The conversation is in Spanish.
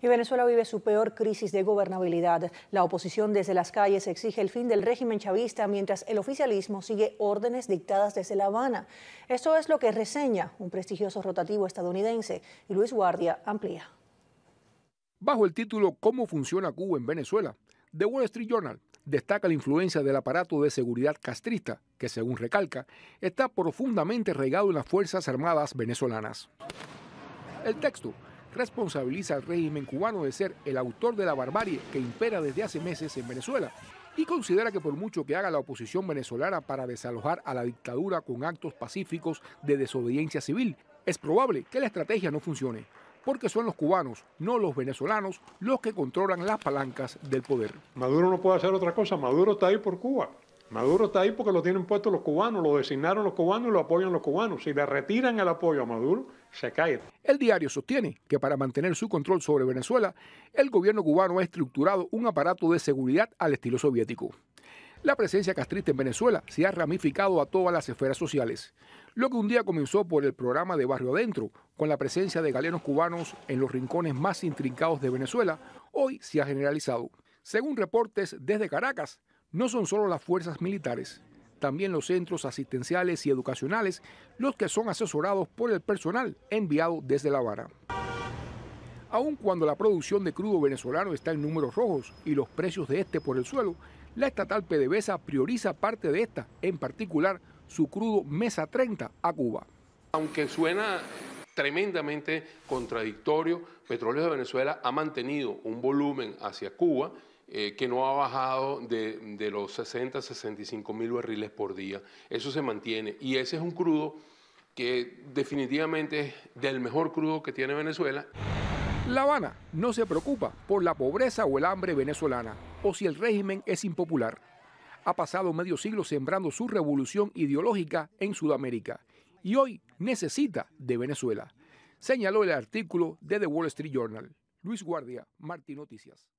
Y Venezuela vive su peor crisis de gobernabilidad. La oposición desde las calles exige el fin del régimen chavista mientras el oficialismo sigue órdenes dictadas desde La Habana. Esto es lo que reseña un prestigioso rotativo estadounidense y Luis Guardia amplía. Bajo el título ¿Cómo funciona Cuba en Venezuela? The Wall Street Journal destaca la influencia del aparato de seguridad castrista, que según recalca, está profundamente regado en las Fuerzas Armadas venezolanas. El texto responsabiliza al régimen cubano de ser el autor de la barbarie que impera desde hace meses en Venezuela y considera que por mucho que haga la oposición venezolana para desalojar a la dictadura con actos pacíficos de desobediencia civil, es probable que la estrategia no funcione, porque son los cubanos, no los venezolanos, los que controlan las palancas del poder. Maduro no puede hacer otra cosa, Maduro está ahí por Cuba. Maduro está ahí porque lo tienen puesto los cubanos, lo designaron los cubanos y lo apoyan los cubanos. Si le retiran el apoyo a Maduro, se cae. El diario sostiene que para mantener su control sobre Venezuela, el gobierno cubano ha estructurado un aparato de seguridad al estilo soviético. La presencia castrista en Venezuela se ha ramificado a todas las esferas sociales, lo que un día comenzó por el programa de Barrio Adentro, con la presencia de galenos cubanos en los rincones más intrincados de Venezuela, hoy se ha generalizado. Según reportes desde Caracas, no son solo las fuerzas militares, también los centros asistenciales y educacionales los que son asesorados por el personal enviado desde La Habana. Aun cuando la producción de crudo venezolano está en números rojos y los precios de este por el suelo, la estatal PDVSA prioriza parte de esta, en particular su crudo Mesa 30 a Cuba. Aunque suena tremendamente contradictorio, Petróleos de Venezuela ha mantenido un volumen hacia Cuba eh, que no ha bajado de, los 60, 65 mil barriles por día. Eso se mantiene. Y ese es un crudo que definitivamente es del mejor crudo que tiene Venezuela. La Habana no se preocupa por la pobreza o el hambre venezolana o si el régimen es impopular. Ha pasado medio siglo sembrando su revolución ideológica en Sudamérica y hoy necesita de Venezuela, señaló el artículo de The Wall Street Journal. Luis Guardia, Martín Noticias.